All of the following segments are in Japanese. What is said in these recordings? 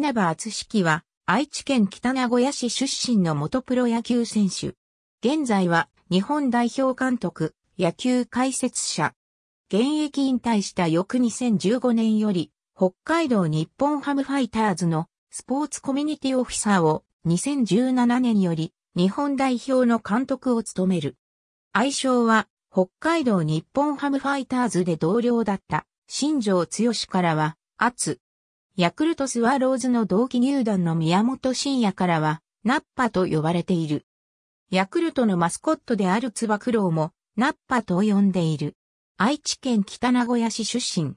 稲葉厚樹は、愛知県北名古屋市出身の元プロ野球選手。現在は、日本代表監督、野球解説者。現役引退した翌2015年より、北海道日本ハムファイターズのスポーツコミュニティオフィサーを2017年より日本代表の監督を務める。愛称は北海道日本ハムファイターズで同僚だった新庄剛志からは、厚、ヤクルトスワローズの同期入団の宮本慎也からは、ナッパと呼ばれている。ヤクルトのマスコットであるツバクロウも、ナッパと呼んでいる。愛知県北名古屋市出身。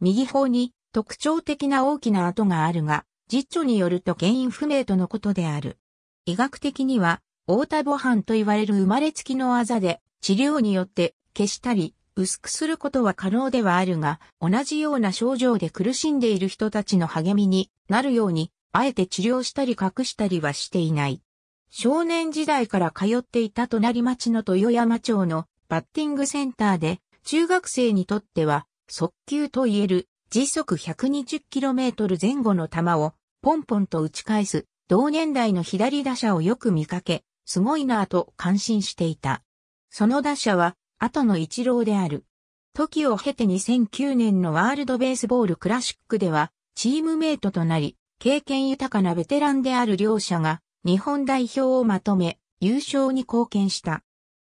右方に特徴的な大きな跡があるが、実著によると原因不明とのことである。医学的には、大田母藩と言われる生まれつきのあざで、治療によって消したり、薄くすることは可能ではあるが、同じような症状で苦しんでいる人たちの励みになるように、あえて治療したり隠したりはしていない。少年時代から通っていた隣町の豊山町のバッティングセンターで、中学生にとっては、速球といえる時速 120km 前後の球をポンポンと打ち返す同年代の左打者をよく見かけ、すごいなぁと感心していた。その打者は後の一郎である。時を経て2009年のワールドベースボールクラシックでは、チームメイトとなり、経験豊かなベテランである両者が、日本代表をまとめ、優勝に貢献した。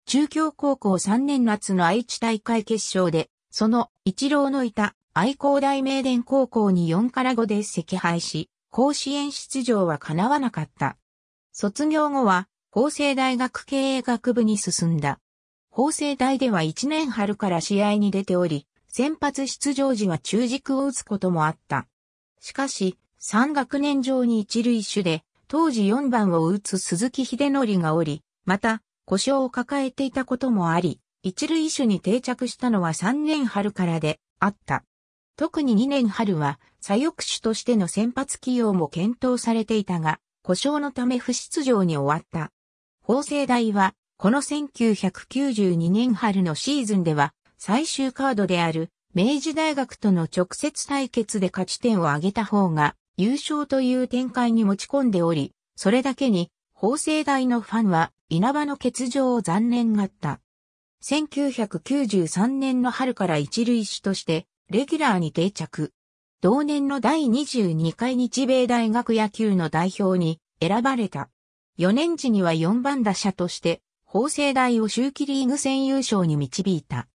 中京高校3年夏の愛知大会決勝で、その一郎のいた愛工大名電高校に4から5で赤敗し、甲子園出場は叶わなかった。卒業後は、厚生大学経営学部に進んだ。法政大では1年春から試合に出ており、先発出場時は中軸を打つこともあった。しかし、3学年上に一塁手で、当時4番を打つ鈴木秀則がおり、また、故障を抱えていたこともあり、一塁手に定着したのは3年春からであった。特に2年春は、左翼手としての先発起用も検討されていたが、故障のため不出場に終わった。法政大は、この1992年春のシーズンでは、最終カードである明治大学との直接対決で勝ち点を上げた方が優勝という展開に持ち込んでおり、それだけに法政大のファンは稲葉の欠場を残念がった。1993年の春から一塁手としてレギュラーに定着。同年の第22回日米大学野球の代表に選ばれた。4年時には4番打者として法政大を秋季リーグ戦優勝に導いた。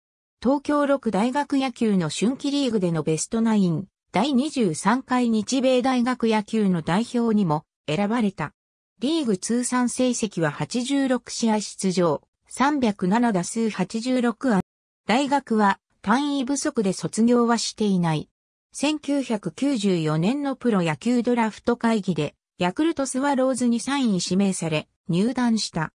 東京六大学野球の春季リーグでのベストナイン、第23回日米大学野球の代表にも選ばれた。リーグ通算成績は86試合出場、307打数86安。大学は単位不足で卒業はしていない。1994年のプロ野球ドラフト会議で、ヤクルトスワローズに3位指名され、入団した。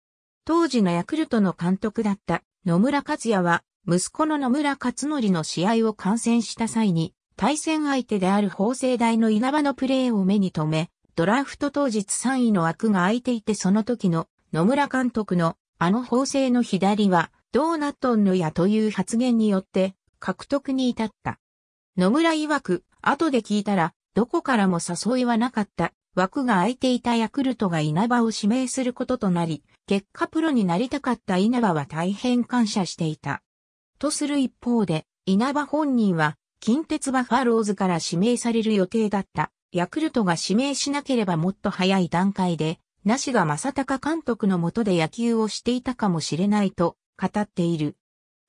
当時のヤクルトの監督だった野村克也は、息子の野村克則の試合を観戦した際に、対戦相手である法政大の稲葉のプレーを目に留め、ドラフト当日3位の枠が空いていてその時の野村監督のあの法政の左はどうなっとんのやという発言によって獲得に至った。野村曰く、後で聞いたらどこからも誘いはなかった枠が空いていたヤクルトが稲葉を指名することとなり、結果プロになりたかった稲葉は大変感謝していた。とする一方で、稲葉本人は、近鉄バファローズから指名される予定だった、ヤクルトが指名しなければもっと早い段階で、なしが正隆監督の下で野球をしていたかもしれないと語っている。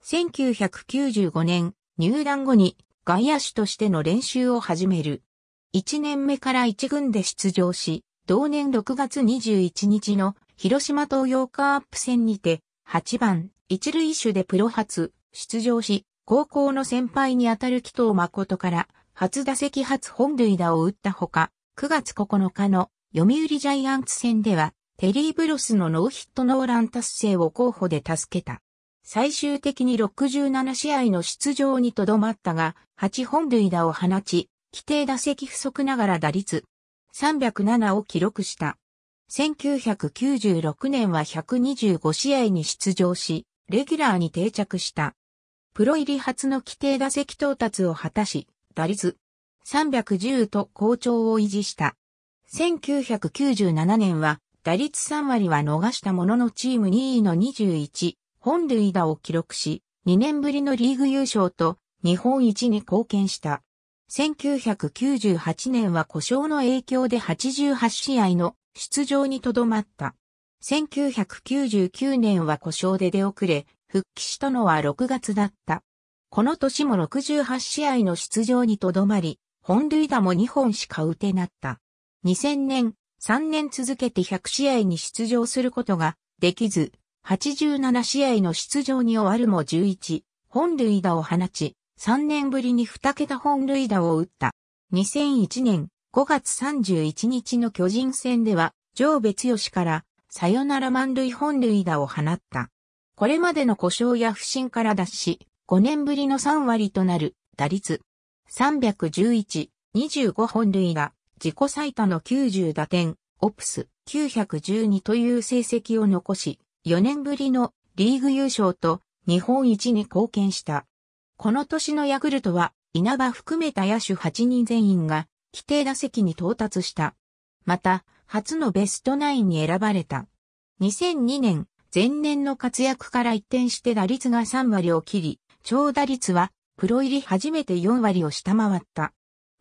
1995年、入団後に外野手としての練習を始める。1年目から1軍で出場し、同年6月21日の広島東洋カープ戦にて、8番、一塁手でプロ初、出場し、高校の先輩にあたる木藤誠から、初打席初本塁打を打ったほか、9月9日の読売ジャイアンツ戦では、テリー・ブロスのノーヒットノーラン達成を候補で助けた。最終的に67試合の出場にとどまったが、8本塁打を放ち、規定打席不足ながら打率307を記録した。1996年は125試合に出場し、レギュラーに定着した。プロ入り初の規定打席到達を果たし、打率310と好調を維持した。1997年は打率3割は逃したもののチーム2位の21、本塁打を記録し、2年ぶりのリーグ優勝と日本一に貢献した。1998年は故障の影響で88試合の出場にとどまった。1999年は故障で出遅れ、復帰したのは6月だった。この年も68試合の出場にとどまり、本塁打も2本しか打てなった。2000年、3年続けて100試合に出場することができず、87試合の出場に終わるも11、本塁打を放ち、3年ぶりに2桁本塁打を打った。2001年、5月31日の巨人戦では、上別吉からサヨナラ満塁本塁打を放った。これまでの故障や不振から脱し、5年ぶりの3割となる打率311、25本塁打、自己最多の90打点、オプス912という成績を残し、4年ぶりのリーグ優勝と日本一に貢献した。この年のヤクルトは稲葉含めた野手8人全員が規定打席に到達した。また、初のベストナインに選ばれた。2002年、前年の活躍から一転して打率が3割を切り、長打率はプロ入り初めて4割を下回った。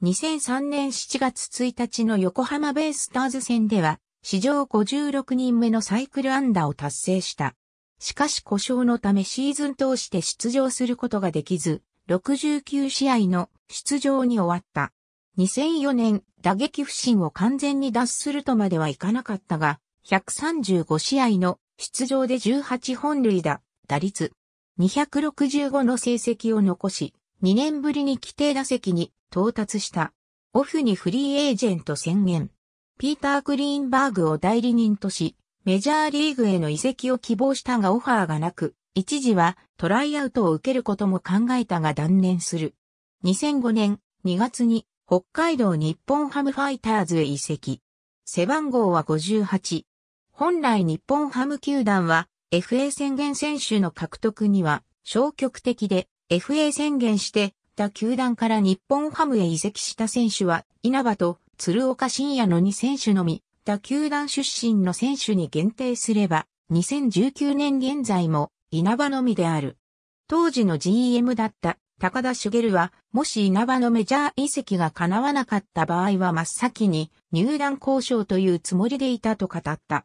2003年7月1日の横浜ベイスターズ戦では、史上56人目のサイクル安打を達成した。しかし故障のためシーズン通して出場することができず、69試合の出場に終わった。2004年、打撃不振を完全に脱するとまではいかなかったが、135試合の出場で18本塁打、打率265の成績を残し、2年ぶりに規定打席に到達した。オフにフリーエージェント宣言。ピーター・クリーンバーグを代理人とし、メジャーリーグへの移籍を希望したがオファーがなく、一時はトライアウトを受けることも考えたが断念する。2005年2月に北海道日本ハムファイターズへ移籍。背番号は58。本来日本ハム球団は FA 宣言選手の獲得には消極的で FA 宣言して他球団から日本ハムへ移籍した選手は稲葉と鶴岡深也の2選手のみ他球団出身の選手に限定すれば2019年現在も稲葉のみである。当時の GM だった高田茂は、もし稲葉のメジャー移籍が叶わなかった場合は真っ先に入団交渉というつもりでいたと語った。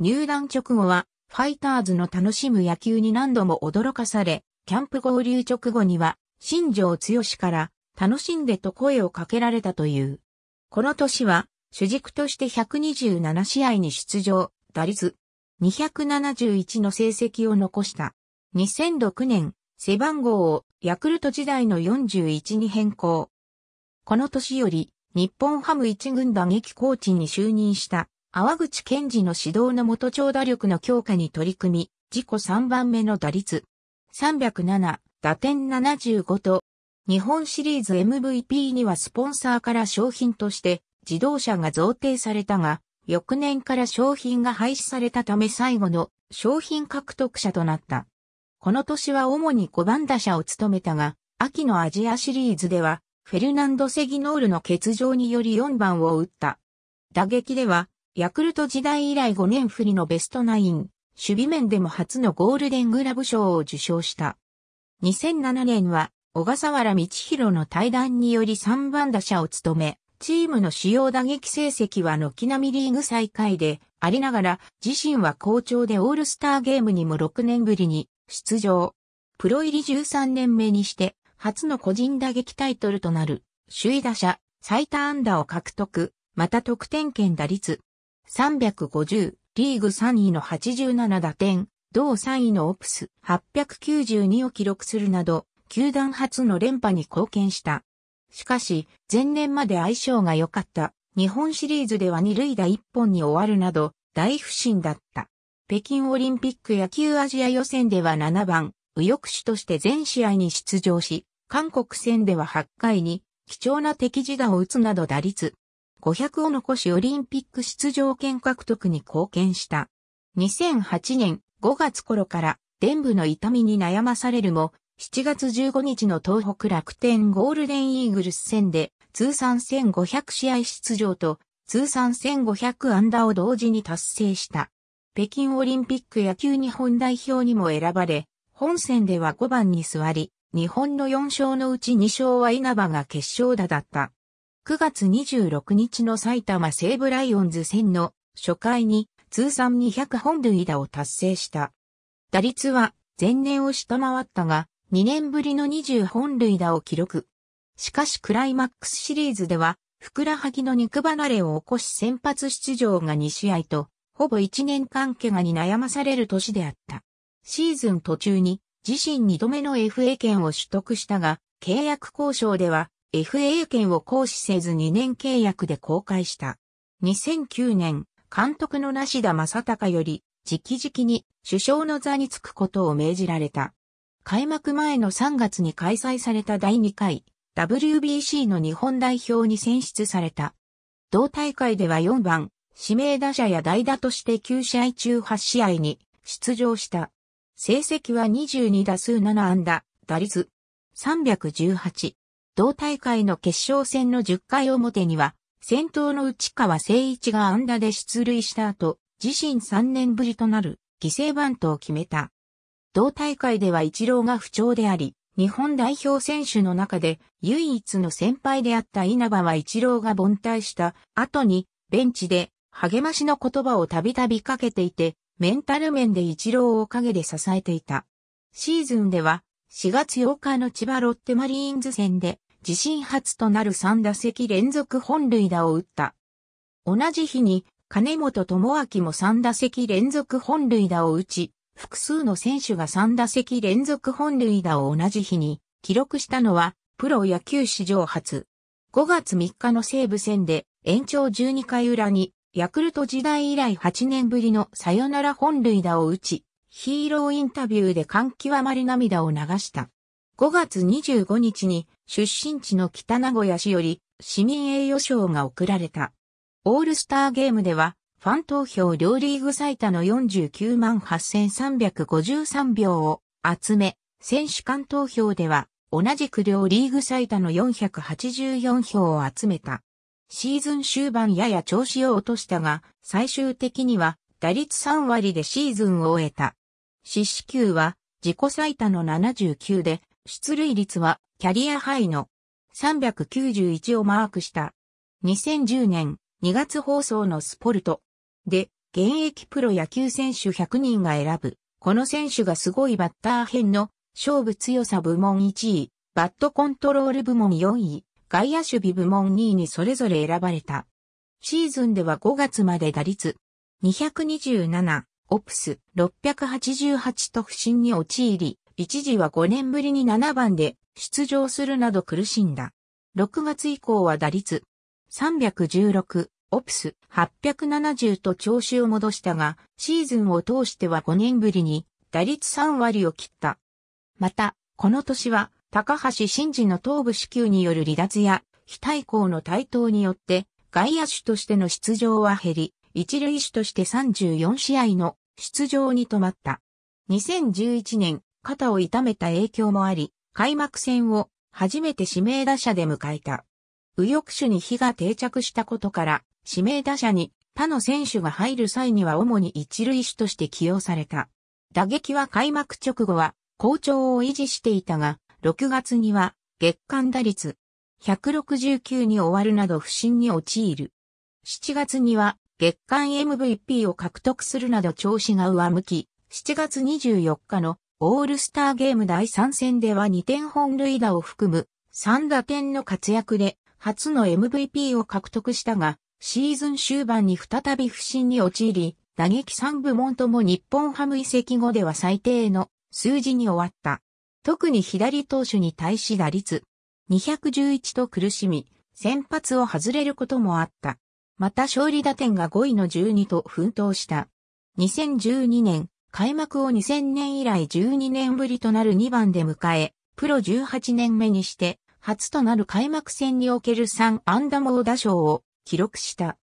入団直後は、ファイターズの楽しむ野球に何度も驚かされ、キャンプ合流直後には、新庄剛志から、楽しんでと声をかけられたという。この年は、主軸として127試合に出場、打率271の成績を残した。2006年、背番号をヤクルト時代の41に変更。この年より、日本ハム一軍打撃コーチに就任した、淡口健二の指導の元長打力の強化に取り組み、自己3番目の打率。307、打点75と、日本シリーズ MVP にはスポンサーから商品として自動車が贈呈されたが、翌年から商品が廃止されたため最後の商品獲得者となった。この年は主に5番打者を務めたが、秋のアジアシリーズでは、フェルナンド・セギノールの欠場により4番を打った。打撃では、ヤクルト時代以来5年振りのベストナイン、守備面でも初のゴールデングラブ賞を受賞した。2007年は、小笠原道弘の対談により3番打者を務め、チームの主要打撃成績は軒並みリーグ最下位でありながら、自身は好調でオールスターゲームにも6年ぶりに出場。プロ入り13年目にして、初の個人打撃タイトルとなる、首位打者、最多安打を獲得、また得点圏打率。350、リーグ3位の87打点、同3位のオプス892を記録するなど、球団初の連覇に貢献した。しかし、前年まで相性が良かった、日本シリーズでは二塁打一本に終わるなど、大不振だった。北京オリンピック野球アジア予選では7番、右翼手として全試合に出場し、韓国戦では8回に貴重な敵自打を打つなど打率500を残しオリンピック出場権獲得に貢献した。2008年5月頃から伝部の痛みに悩まされるも、7月15日の東北楽天ゴールデンイーグルス戦で通算1500試合出場と通算1500安打を同時に達成した。北京オリンピック野球日本代表にも選ばれ、本戦では5番に座り、日本の4勝のうち2勝は稲葉が決勝打だった。9月26日の埼玉西武ライオンズ戦の初回に通算200本塁打を達成した。打率は前年を下回ったが、2年ぶりの20本塁打を記録。しかしクライマックスシリーズでは、ふくらはぎの肉離れを起こし先発出場が2試合と、ほぼ一年間怪我に悩まされる年であった。シーズン途中に自身二度目の FA 権を取得したが、契約交渉では FA 権を行使せず2年契約で公開した。2009年、監督の梨田正隆より、直々に首相の座につくことを命じられた。開幕前の3月に開催された第2回 WBC の日本代表に選出された。同大会では4番指名打者や代打として9試合中8試合に出場した。成績は22打数7安打、打率318。同大会の決勝戦の10回表には、先頭の内川誠一が安打で出塁した後、自身3年ぶりとなる犠牲バントを決めた。同大会では一郎が不調であり、日本代表選手の中で唯一の先輩であった稲葉は一郎が凡退した後にベンチで励ましの言葉をたびたびかけていて、メンタル面で一郎を陰で支えていた。シーズンでは、4月8日の千葉ロッテマリーンズ戦で、自身初となる3打席連続本塁打を打った。同じ日に、金本智明も3打席連続本塁打を打ち、複数の選手が3打席連続本塁打を同じ日に記録したのは、プロ野球史上初。5月3日の西武戦で延長12回裏にヤクルト時代以来8年ぶりのサヨナラ本塁打を打ち、ヒーローインタビューで感極まり涙を流した。5月25日に出身地の北名古屋市より市民栄誉賞が贈られた。オールスターゲームではファン投票両リーグ最多の49万8353票を集め、選手間投票では同じく両リーグ最多の484票を集めた。シーズン終盤やや調子を落としたが、最終的には打率3割でシーズンを終えた。四死球は自己最多の79で、出塁率はキャリアハイの391をマークした。2010年2月放送のスポルトで現役プロ野球選手100人が選ぶ。この選手がすごいバッター編の勝負強さ部門1位、バットコントロール部門4位、外野守備部門2位にそれぞれ選ばれた。シーズンでは5月まで打率227、オプス688と不振に陥り、一時は5年ぶりに7番で出場するなど苦しんだ。6月以降は打率316、オプス870と調子を戻したが、シーズンを通しては5年ぶりに打率3割を切った。また、この年は高橋真治の頭部支給による離脱や、非対抗の台頭によって、外野手としての出場は減り、一塁手として34試合の出場に止まった。2011年、肩を痛めた影響もあり、開幕戦を初めて指名打者で迎えた。右翼手に火が定着したことから、指名打者に他の選手が入る際には主に一塁手として起用された。打撃は開幕直後は好調を維持していたが、6月には月間打率169に終わるなど不振に陥る。7月には月間 MVP を獲得するなど調子が上向き、7月24日のオールスターゲーム第3戦では2点本塁打を含む3打点の活躍で初の MVP を獲得したが、シーズン終盤に再び不振に陥り、打撃3部門とも日本ハム移籍後では最低の数字に終わった。特に左投手に対し打率211と苦しみ、先発を外れることもあった。また勝利打点が5位の12と奮闘した。2012年、開幕を2000年以来12年ぶりとなる2番で迎え、プロ18年目にして、初となる開幕戦における3ダモー打賞を記録した。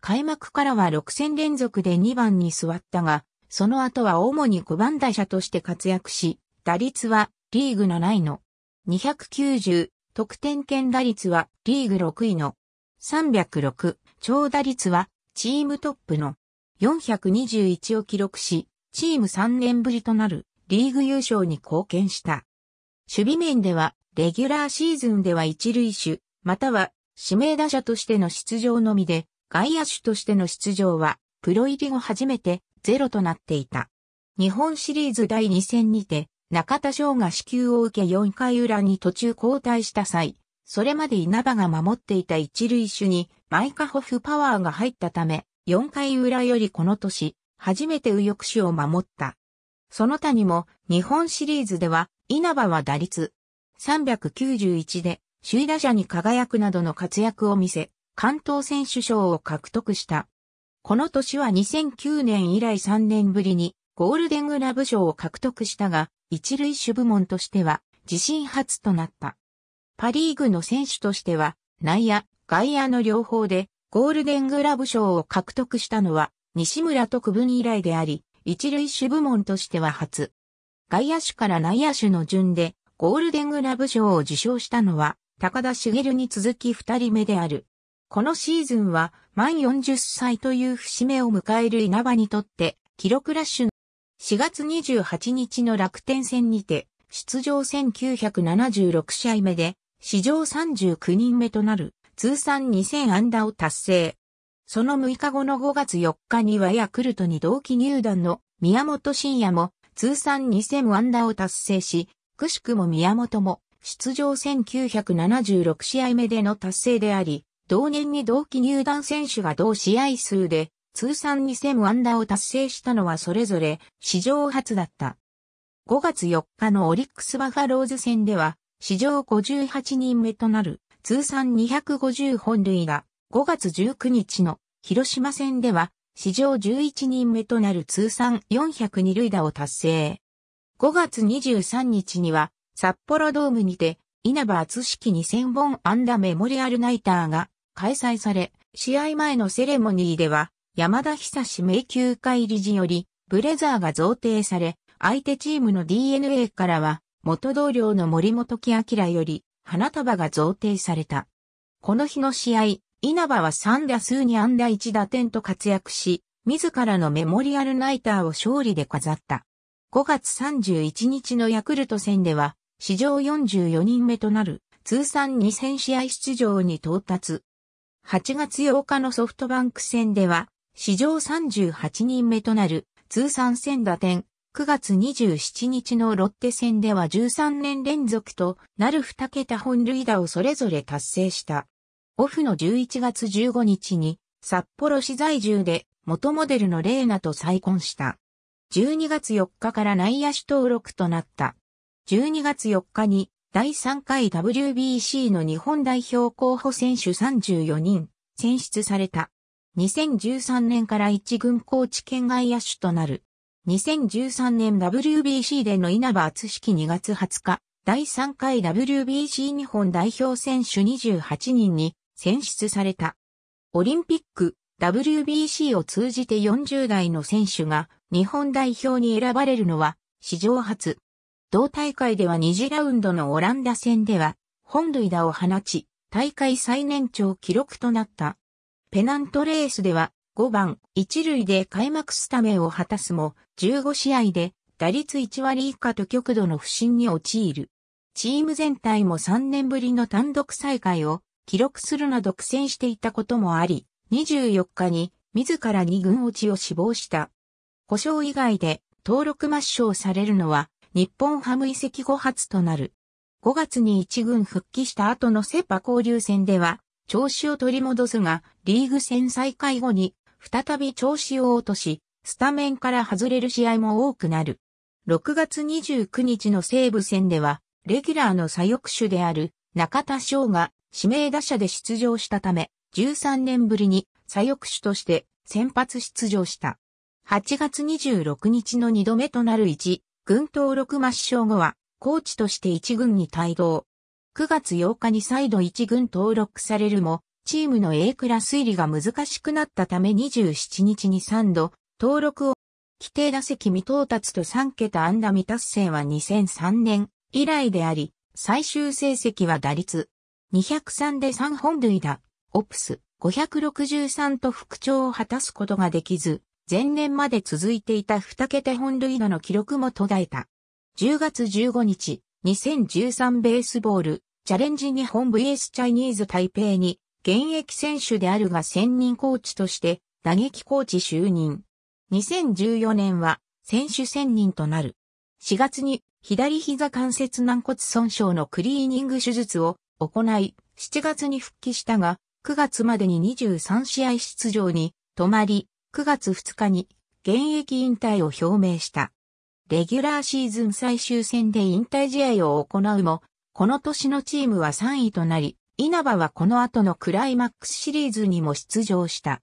開幕からは6戦連続で2番に座ったが、その後は主に5番打者として活躍し、打率はリーグのないの。290、得点圏打率はリーグ6位の。306、長打率はチームトップの。421を記録し、チーム3年ぶりとなるリーグ優勝に貢献した。守備面では、レギュラーシーズンでは一塁手、または指名打者としての出場のみで、外野手としての出場は、プロ入り後初めてゼロとなっていた。日本シリーズ第2戦にて、中田翔が支給を受け4回裏に途中交代した際、それまで稲葉が守っていた一塁手にマイカホフパワーが入ったため、4回裏よりこの年、初めて右翼手を守った。その他にも、日本シリーズでは、稲葉は打率391で、首位打者に輝くなどの活躍を見せ、関東選手賞を獲得した。この年は2009年以来3年ぶりに、ゴールデングラブ賞を獲得したが、一塁手部門としては自身初となった。パリーグの選手としては内野、外野の両方でゴールデングラブ賞を獲得したのは西村と区分以来であり、一塁手部門としては初。外野手から内野手の順でゴールデングラブ賞を受賞したのは高田茂に続き二人目である。このシーズンは満40歳という節目を迎える稲葉にとって記録ラッシュ4月28日の楽天戦にて、出場1976試合目で、史上39人目となる、通算2000安打を達成。その6日後の5月4日にはヤクルトに同期入団の宮本慎也も通算2000安打を達成し、くしくも宮本も出場1976試合目での達成であり、同年に同期入団選手が同試合数で通算2000安打を達成したのはそれぞれ史上初だった。5月4日のオリックスバファローズ戦では、史上58人目となる通算250本塁打、5月19日の広島戦では、史上11人目となる通算402塁打を達成。5月23日には、札幌ドームにて、稲葉厚式2000本安打メモリアルナイターが開催され、試合前のセレモニーでは、山田久志迷宮会理事より、ブレザーが贈呈され、相手チームの DNA からは、元同僚の森本木明より、花束が贈呈された。この日の試合、稲葉は3打数に安打1打点と活躍し、自らのメモリアルナイターを勝利で飾った。5月31日のヤクルト戦では、史上44人目となる通算2000試合出場に到達。8月8日のソフトバンク戦では、史上38人目となる通算戦打点、9月27日のロッテ戦では13年連続となる2桁本塁打をそれぞれ達成した。オフの11月15日に札幌市在住で元モデルのレーナと再婚した。12月4日から内野手登録となった。12月4日に第3回 WBC の日本代表候補選手34人選出された。2013年から一軍コーチ県外野手となる。2013年 WBC での稲葉厚式2月20日、第3回 WBC 日本代表選手28人に選出された。オリンピック、WBC を通じて40代の選手が日本代表に選ばれるのは史上初。同大会では2次ラウンドのオランダ戦では本塁打を放ち、大会最年長記録となった。ペナントレースでは5番1塁で開幕スタメンを果たすも15試合で打率1割以下と極度の不振に陥る。チーム全体も3年ぶりの単独再開を記録するなど苦戦していたこともあり、24日に自ら2軍落ちを死亡した。故障以外で登録抹消されるのは日本ハム移籍後初となる。5月に1軍復帰した後のセパ交流戦では調子を取り戻すが、リーグ戦再開後に、再び調子を落とし、スタメンから外れる試合も多くなる。6月29日の西武戦では、レギュラーの左翼手である中田翔が指名打者で出場したため、13年ぶりに左翼手として先発出場した。8月26日の2度目となる1軍登録抹消後は、コーチとして1軍に帯同。9月8日に再度1軍登録されるも、チームの A クラス入りが難しくなったため27日に3度、登録を、規定打席未到達と3桁安打未達成は2003年以来であり、最終成績は打率203で3本塁打、オプス563と復調を果たすことができず、前年まで続いていた2桁本塁打の記録も途絶えた。10月15日、2013ベースボール、チャレンジ日本 VS チャイニーズ台北に、現役選手であるが専任コーチとして、打撃コーチ就任。2014年は、選手専任となる。4月に、左膝関節軟骨損傷のクリーニング手術を行い、7月に復帰したが、9月までに23試合出場に止まり、9月2日に現役引退を表明した。レギュラーシーズン最終戦で引退試合を行うも、この年のチームは3位となり、稲葉はこの後のクライマックスシリーズにも出場した。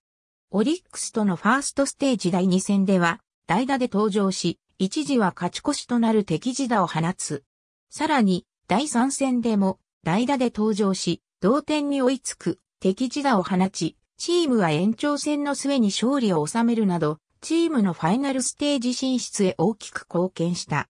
オリックスとのファーストステージ第2戦では、代打で登場し、一時は勝ち越しとなる敵地打を放つ。さらに、第3戦でも、代打で登場し、同点に追いつく敵地打を放ち、チームは延長戦の末に勝利を収めるなど、チームのファイナルステージ進出へ大きく貢献した。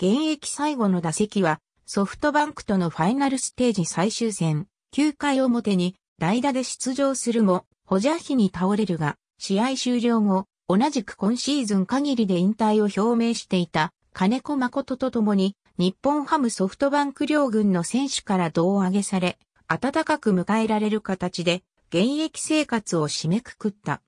現役最後の打席は、ソフトバンクとのファイナルステージ最終戦、9回表に代打で出場するも、ホジャヒに倒れるが、試合終了後、同じく今シーズン限りで引退を表明していた金子誠と共に、日本ハムソフトバンク両軍の選手から胴上げされ、暖かく迎えられる形で、現役生活を締めくくった。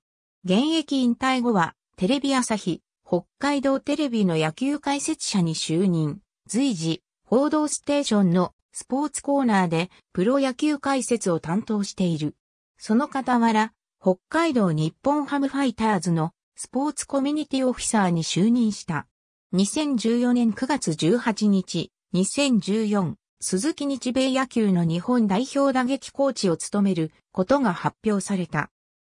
現役引退後は、テレビ朝日、北海道テレビの野球解説者に就任。随時、報道ステーションのスポーツコーナーでプロ野球解説を担当している。その傍ら、北海道日本ハムファイターズのスポーツコミュニティオフィサーに就任した。2014年9月18日、2014、鈴木日米野球の日本代表打撃コーチを務めることが発表された。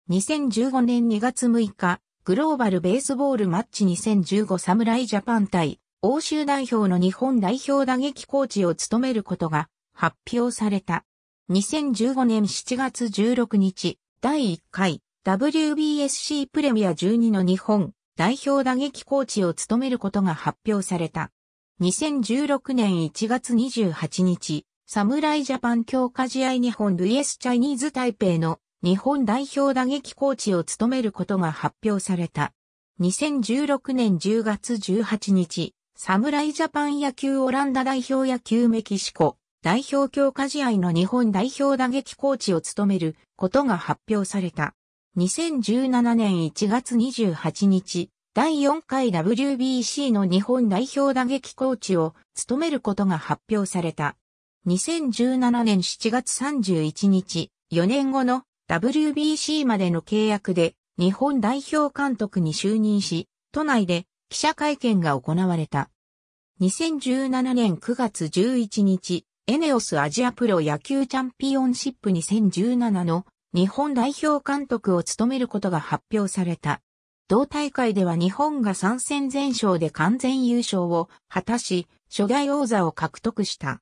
2015年2月6日、グローバルベースボールマッチ2015侍ジャパン対欧州代表の日本代表打撃コーチを務めることが発表された。2015年7月16日、第1回 WBSC プレミア12の日本代表打撃コーチを務めることが発表された。2016年1月28日、侍ジャパン強化試合日本 VS チャイニーズ台北の日本代表打撃コーチを務めることが発表された。2016年10月18日、侍ジャパン野球オランダ代表野球メキシコ代表強化試合の日本代表打撃コーチを務めることが発表された。2017年1月28日、第4回 WBC の日本代表打撃コーチを務めることが発表された。2017年7月31日、4年後の WBC までの契約で日本代表監督に就任し、都内で記者会見が行われた。2017年9月11日、エネオスアジアプロ野球チャンピオンシップ2017の日本代表監督を務めることが発表された。同大会では日本が参戦全勝で完全優勝を果たし、初代王座を獲得した。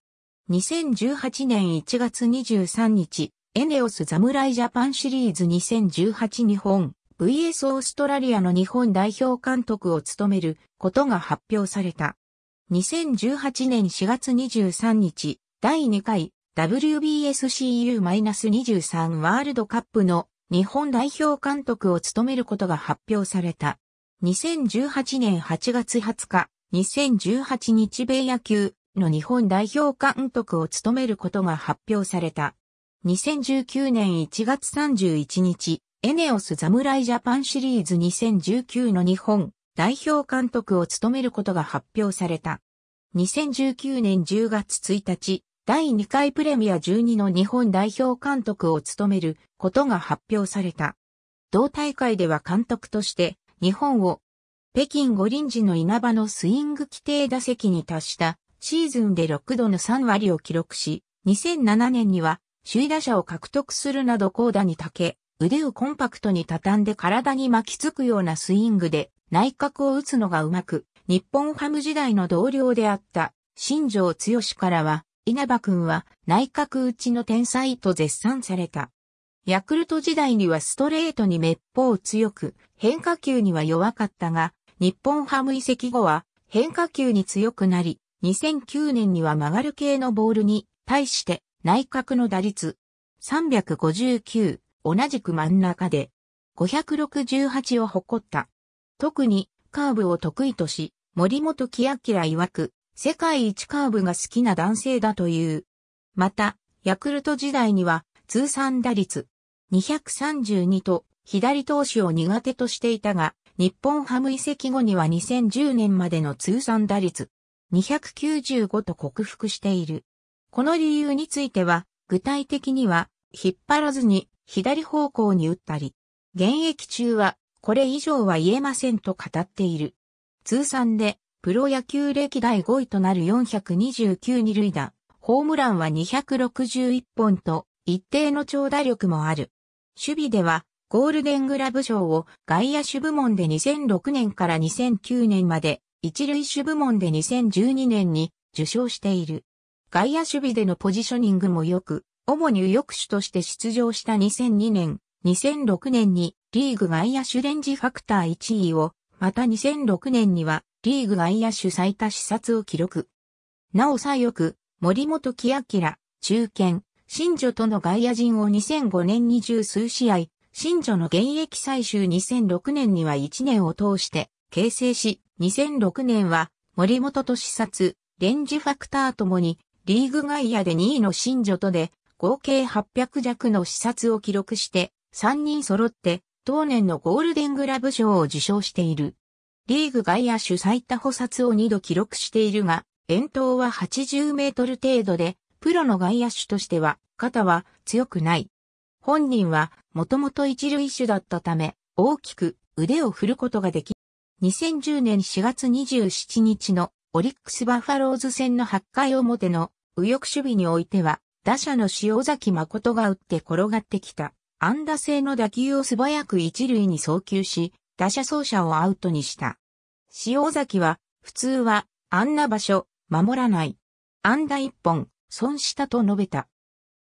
2018年1月23日、エネオス侍ジャパンシリーズ2018日本 VS オーストラリアの日本代表監督を務めることが発表された。2018年4月23日、第2回 WBSCU-23 ワールドカップの日本代表監督を務めることが発表された。2018年8月20日、2018日米野球の日本代表監督を務めることが発表された。2019年1月31日、エネオス侍ジャパンシリーズ2019の日本代表監督を務めることが発表された。2019年10月1日、第2回プレミア12の日本代表監督を務めることが発表された。同大会では監督として日本を北京五輪時の稲葉のスイング規定打席に達したシーズンで6度の3割を記録し、2007年には首位打者を獲得するなど高打に竹、け、腕をコンパクトに畳んで体に巻きつくようなスイングで内角を打つのがうまく、日本ハム時代の同僚であった新庄剛志からは、稲葉くんは内角打ちの天才と絶賛された。ヤクルト時代にはストレートにめっぽう強く、変化球には弱かったが、日本ハム移籍後は変化球に強くなり、2009年には曲がる系のボールに対して内角の打率359、同じく真ん中で568を誇った。特にカーブを得意とし、森本キ明曰く、世界一カーブが好きな男性だという。また、ヤクルト時代には通算打率232と左投手を苦手としていたが、日本ハム移籍後には2010年までの通算打率295と克服している。この理由については、具体的には、引っ張らずに左方向に打ったり、現役中はこれ以上は言えませんと語っている。通算でプロ野球歴代5位となる429二塁打、ホームランは261本と一定の長打力もある。守備ではゴールデングラブ賞を外野手部門で2006年から2009年まで、一塁手部門で2012年に受賞している。外野守備でのポジショニングも良く、主に右翼手として出場した2002年、2006年にリーグ外野手レンジファクター1位を、また2006年にはリーグ外野手最多視察を記録。なお左翼、森本木明、中堅、新女との外野陣を2005年に十数試合、新女の現役最終2006年には1年を通して形成し、2006年は森本と視察、レンジファクターともにリーグ外野で2位の新女とで、合計800弱の視察を記録して、3人揃って、当年のゴールデングラブ賞を受賞している。リーグ外野手最多補殺を2度記録しているが、遠投は80メートル程度で、プロの外野手としては、肩は強くない。本人は、もともと一塁手だったため、大きく腕を振ることができ、2010年4月27日のオリックスバファローズ戦の8回表の右翼守備においては、打者の塩崎誠が打って転がってきた、安打性の打球を素早く一塁に送球し、打者走者をアウトにした。塩崎は、普通は、あんな場所、守らない。安打一本、損したと述べた。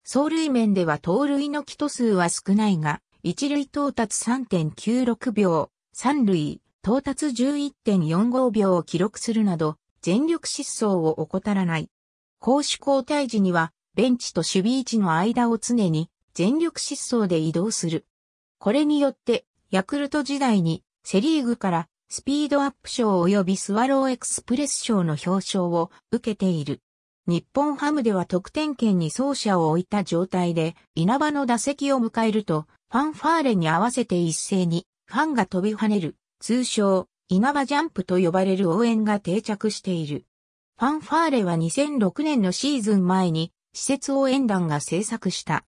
走塁面では盗塁の基礎数は少ないが、一塁到達3.96秒、三塁、到達11.45秒を記録するなど、全力疾走を怠らない。攻守交代時には、ベンチと守備位置の間を常に全力疾走で移動する。これによって、ヤクルト時代にセリーグからスピードアップ賞及びスワローエクスプレス賞の表彰を受けている。日本ハムでは得点圏に走者を置いた状態で稲葉の打席を迎えるとファンファーレに合わせて一斉にファンが飛び跳ねる通称稲葉ジャンプと呼ばれる応援が定着している。ファンファーレは2006年のシーズン前に施設応援団が制作した。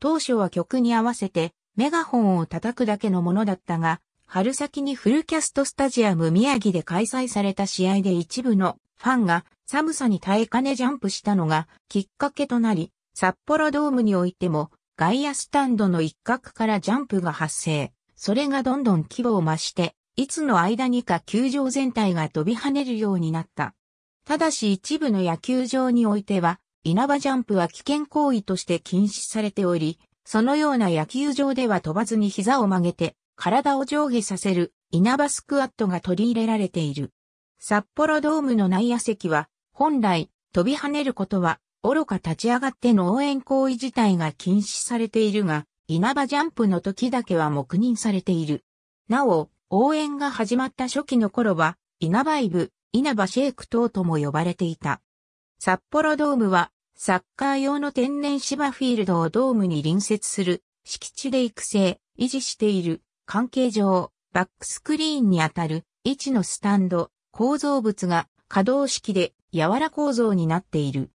当初は曲に合わせてメガホンを叩くだけのものだったが、春先にフルキャストスタジアム宮城で開催された試合で一部のファンが寒さに耐えかねジャンプしたのがきっかけとなり、札幌ドームにおいても外野スタンドの一角からジャンプが発生。それがどんどん規模を増して、いつの間にか球場全体が飛び跳ねるようになった。ただし一部の野球場においては、稲葉ジャンプは危険行為として禁止されており、そのような野球場では飛ばずに膝を曲げて、体を上下させる稲葉スクワットが取り入れられている。札幌ドームの内野席は、本来、飛び跳ねることは、愚か立ち上がっての応援行為自体が禁止されているが、稲葉ジャンプの時だけは黙認されている。なお、応援が始まった初期の頃は、稲葉イブ、稲葉シェイク等とも呼ばれていた。札幌ドームは、サッカー用の天然芝フィールドをドームに隣接する敷地で育成、維持している関係上、バックスクリーンにあたる位置のスタンド、構造物が可動式で柔ら構造になっている。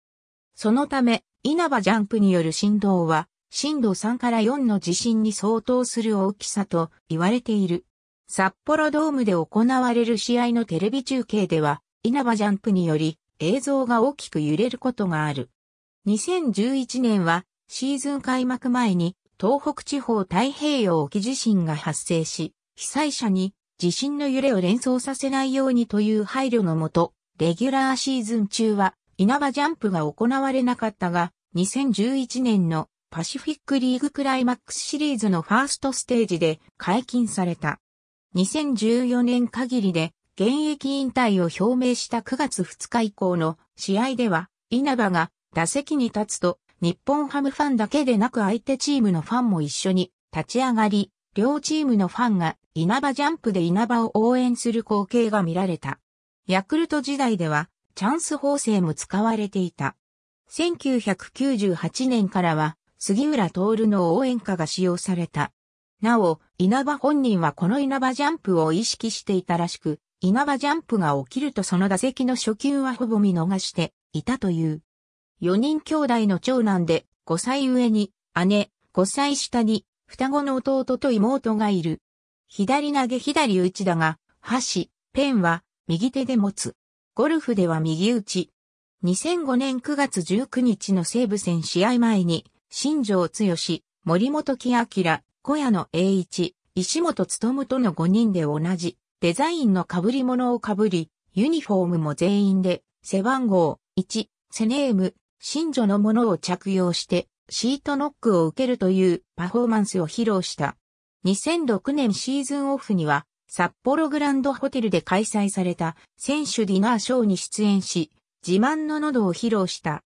そのため、稲葉ジャンプによる振動は、震度3から4の地震に相当する大きさと言われている。札幌ドームで行われる試合のテレビ中継では、稲葉ジャンプにより映像が大きく揺れることがある。2011年はシーズン開幕前に東北地方太平洋沖地震が発生し、被災者に地震の揺れを連想させないようにという配慮のもと、レギュラーシーズン中は稲葉ジャンプが行われなかったが、2011年のパシフィックリーグクライマックスシリーズのファーストステージで解禁された。2014年限りで現役引退を表明した9月2日以降の試合では稲葉が打席に立つと日本ハムファンだけでなく相手チームのファンも一緒に立ち上がり、両チームのファンが稲葉ジャンプで稲葉を応援する光景が見られた。ヤクルト時代ではチャンス法制も使われていた。1998年からは杉浦徹の応援歌が使用された。なお、稲葉本人はこの稲葉ジャンプを意識していたらしく、稲葉ジャンプが起きるとその打席の初球はほぼ見逃していたという。4人兄弟の長男で、5歳上に姉、5歳下に双子の弟と妹がいる。左投げ左打ちだが、箸、ペンは右手で持つ。ゴルフでは右打ち。2005年9月19日の西武戦試合前に、新庄剛森本木明、小屋の栄一、石本勤との5人で同じ、デザインの被り物を被り、ユニフォームも全員で、背番号、1、セネーム、新女のものを着用して、シートノックを受けるというパフォーマンスを披露した。2006年シーズンオフには、札幌グランドホテルで開催された選手ディナーショーに出演し、自慢の喉を披露した。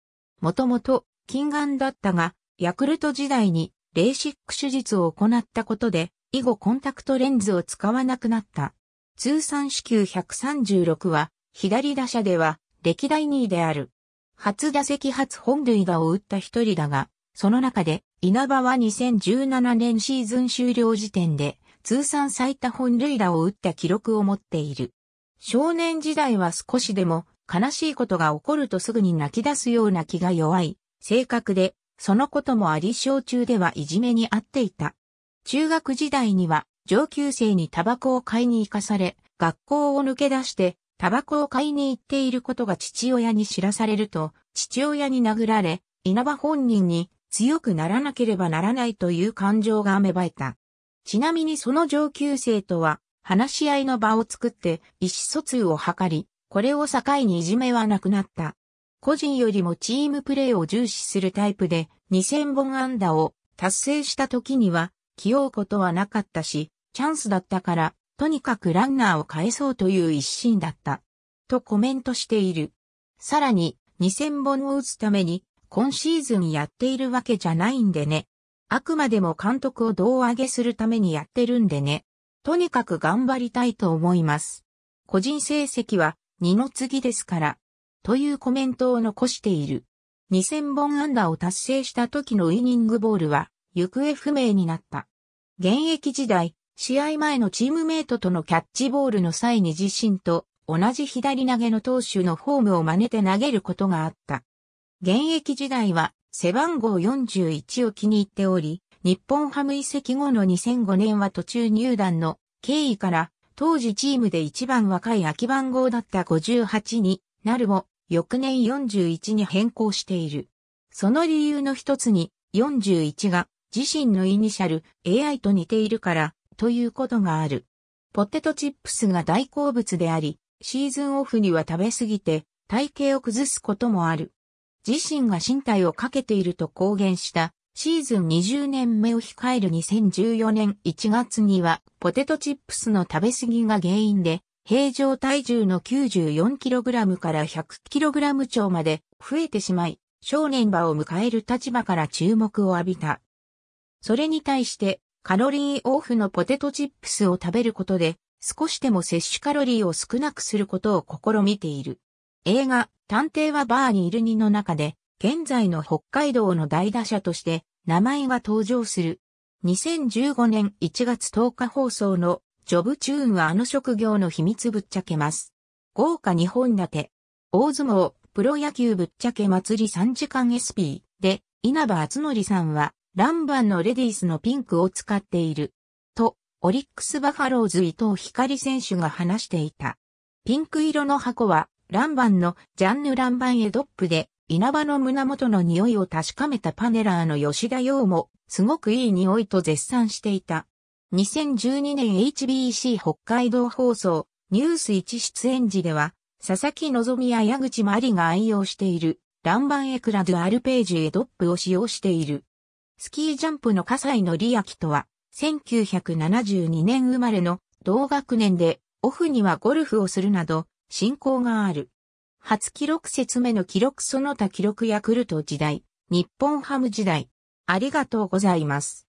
もともと、金眼だったが、ヤクルト時代にレーシック手術を行ったことで、以後コンタクトレンズを使わなくなった。通算支給136は、左打者では歴代2位である。初打席初本塁打を打った一人だが、その中で稲葉は2017年シーズン終了時点で通算最多本塁打を打った記録を持っている。少年時代は少しでも悲しいことが起こるとすぐに泣き出すような気が弱い性格でそのこともあり小中ではいじめにあっていた。中学時代には上級生にタバコを買いに行かされ、学校を抜け出してタバコを買いに行っていることが父親に知らされると、父親に殴られ、稲葉本人に強くならなければならないという感情が芽生えた。ちなみにその上級生とは、話し合いの場を作って意思疎通を図り、これを境にいじめはなくなった。個人よりもチームプレーを重視するタイプで2000本安打を達成した時には気負うことはなかったし、チャンスだったから、とにかくランナーを返そうという一心だった。とコメントしている。さらに、2000本を打つために、今シーズンやっているわけじゃないんでね。あくまでも監督を胴上げするためにやってるんでね。とにかく頑張りたいと思います。個人成績は二の次ですから。というコメントを残している。2000本安打を達成した時のウィニングボールは行方不明になった。現役時代、試合前のチームメイトとのキャッチボールの際に自身と同じ左投げの投手のフォームを真似て投げることがあった。現役時代は背番号41を気に入っており、日本ハム移籍後の2005年は途中入団の経緯から当時チームで一番若い空き番号だった58になるも翌年41に変更している。その理由の一つに、41が自身のイニシャル AI と似ているからということがある。ポテトチップスが大好物であり、シーズンオフには食べ過ぎて体型を崩すこともある。自身が身体をかけていると公言したシーズン20年目を控える2014年1月にはポテトチップスの食べ過ぎが原因で平常体重の 94kg から 100kg 超まで増えてしまい、少年場を迎える立場から注目を浴びた。それに対して、カロリーオフのポテトチップスを食べることで、少しでも摂取カロリーを少なくすることを試みている。映画、探偵はバーにいる2の中で、現在の北海道の大打者として、名前が登場する。2015年1月10日放送のジョブチューンはあの職業の秘密ぶっちゃけます。豪華日本立て。大相撲、プロ野球ぶっちゃけ祭り3時間 SP で、稲葉厚則さんは、ランバンのレディースのピンクを使っている。と、オリックスバファローズ伊藤光選手が話していた。ピンク色の箱は、ランバンのジャンヌ・ランバンへドップで、稲葉の胸元の匂いを確かめたパネラーの吉田洋も、すごくいい匂いと絶賛していた。2012年 HBC 北海道放送、ニュース1出演時では、佐々木望や矢口真理が愛用している、ランバンエクラドゥアルページュエドップを使用している。スキージャンプの笠井のリアキとは、1972年生まれの同学年で、オフにはゴルフをするなど、進行がある。初記録説明の記録その他記録ヤクルト時代、日本ハム時代。ありがとうございます。